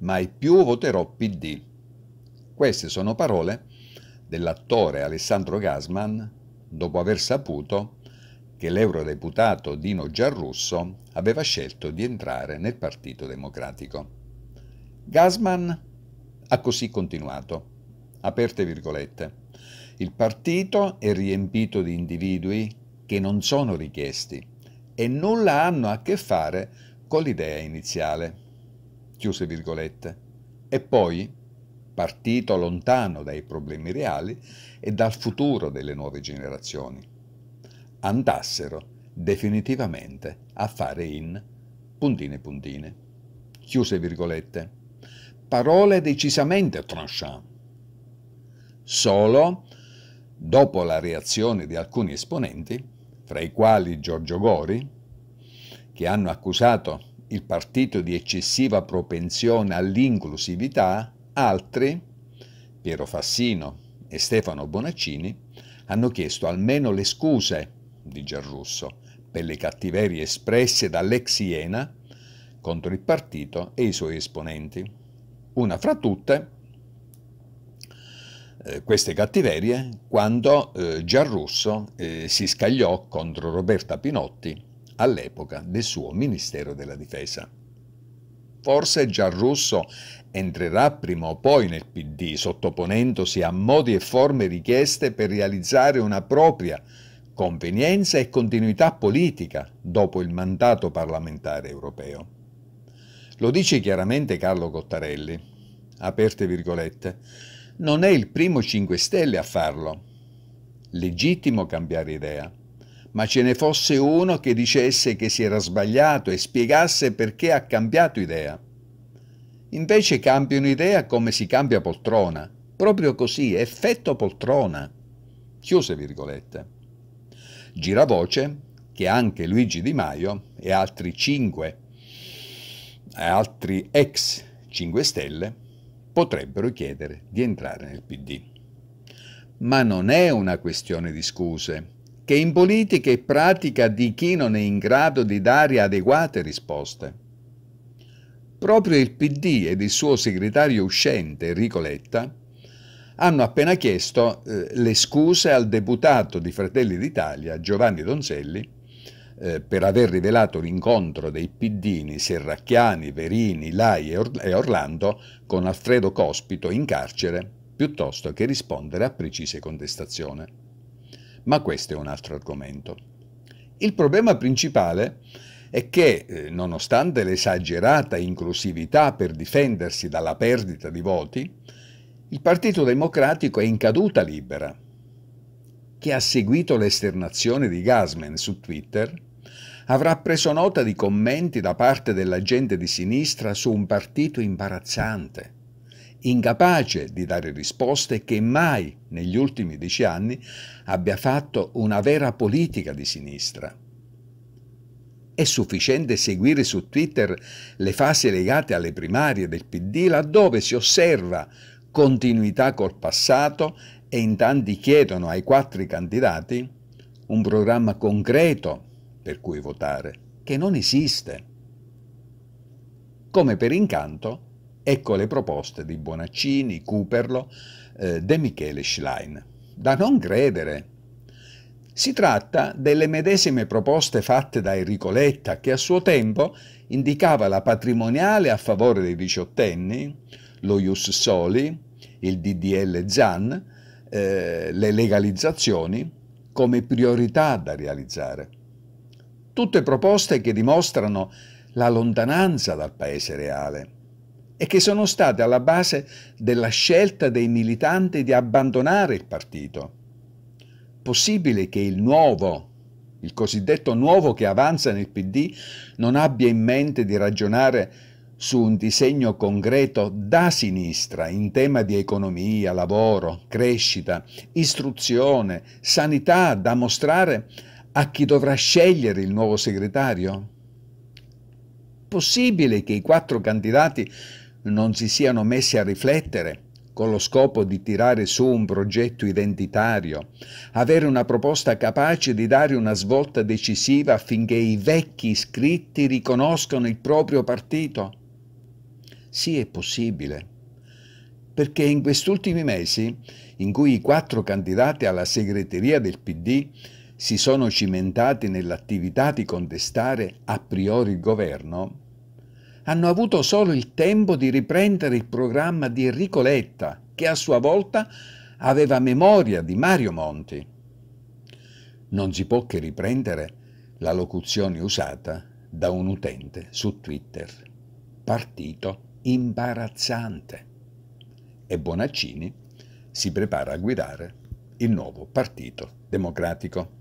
mai più voterò PD. Queste sono parole dell'attore Alessandro Gasman dopo aver saputo che l'eurodeputato Dino Giarrusso aveva scelto di entrare nel Partito Democratico. Gasman ha così continuato, aperte virgolette, il partito è riempito di individui che non sono richiesti e nulla hanno a che fare con l'idea iniziale chiuse virgolette, e poi, partito lontano dai problemi reali e dal futuro delle nuove generazioni, andassero definitivamente a fare in puntine puntine, chiuse virgolette, parole decisamente tranchant. Solo, dopo la reazione di alcuni esponenti, fra i quali Giorgio Gori, che hanno accusato il partito di eccessiva propensione all'inclusività, altri, Piero Fassino e Stefano Bonaccini, hanno chiesto almeno le scuse di Giarrusso per le cattiverie espresse dall'ex Iena contro il partito e i suoi esponenti. Una fra tutte eh, queste cattiverie quando eh, Giarrusso eh, si scagliò contro Roberta Pinotti all'epoca del suo Ministero della Difesa. Forse Gian Russo entrerà prima o poi nel PD sottoponendosi a modi e forme richieste per realizzare una propria convenienza e continuità politica dopo il mandato parlamentare europeo. Lo dice chiaramente Carlo Cottarelli, aperte virgolette, non è il primo 5 Stelle a farlo. Legittimo cambiare idea ma ce ne fosse uno che dicesse che si era sbagliato e spiegasse perché ha cambiato idea. Invece cambiano idea come si cambia poltrona, proprio così, effetto poltrona. Chiuse virgolette. Giravoce che anche Luigi Di Maio e altri cinque, eh, altri ex 5 Stelle, potrebbero chiedere di entrare nel PD. Ma non è una questione di scuse, che in politica è pratica di chi non è in grado di dare adeguate risposte. Proprio il PD ed il suo segretario uscente Enrico Letta hanno appena chiesto eh, le scuse al deputato di Fratelli d'Italia Giovanni Donzelli eh, per aver rivelato l'incontro dei Piddini Serracchiani, Verini, Lai e, Or e Orlando con Alfredo Cospito in carcere piuttosto che rispondere a precise contestazioni ma questo è un altro argomento. Il problema principale è che, eh, nonostante l'esagerata inclusività per difendersi dalla perdita di voti, il Partito Democratico è in caduta libera. Chi ha seguito l'esternazione di Gasman su Twitter avrà preso nota di commenti da parte della gente di sinistra su un partito imbarazzante incapace di dare risposte che mai negli ultimi dieci anni abbia fatto una vera politica di sinistra. È sufficiente seguire su Twitter le fasi legate alle primarie del PD laddove si osserva continuità col passato e in tanti chiedono ai quattro candidati un programma concreto per cui votare, che non esiste. Come per incanto, Ecco le proposte di Bonaccini, Cuperlo, eh, De Michele Schlein. Da non credere. Si tratta delle medesime proposte fatte da Enrico Letta, che a suo tempo indicava la patrimoniale a favore dei diciottenni, lo Ius Soli, il DDL Zan, eh, le legalizzazioni come priorità da realizzare. Tutte proposte che dimostrano la lontananza dal paese reale e che sono state alla base della scelta dei militanti di abbandonare il partito. Possibile che il nuovo, il cosiddetto nuovo che avanza nel PD, non abbia in mente di ragionare su un disegno concreto da sinistra in tema di economia, lavoro, crescita, istruzione, sanità da mostrare a chi dovrà scegliere il nuovo segretario? Possibile che i quattro candidati non si siano messi a riflettere con lo scopo di tirare su un progetto identitario, avere una proposta capace di dare una svolta decisiva affinché i vecchi iscritti riconoscano il proprio partito? Sì, è possibile, perché in questi ultimi mesi, in cui i quattro candidati alla segreteria del PD si sono cimentati nell'attività di contestare a priori il governo, hanno avuto solo il tempo di riprendere il programma di Enrico Letta, che a sua volta aveva memoria di Mario Monti. Non si può che riprendere la locuzione usata da un utente su Twitter. Partito imbarazzante. E Bonaccini si prepara a guidare il nuovo Partito Democratico.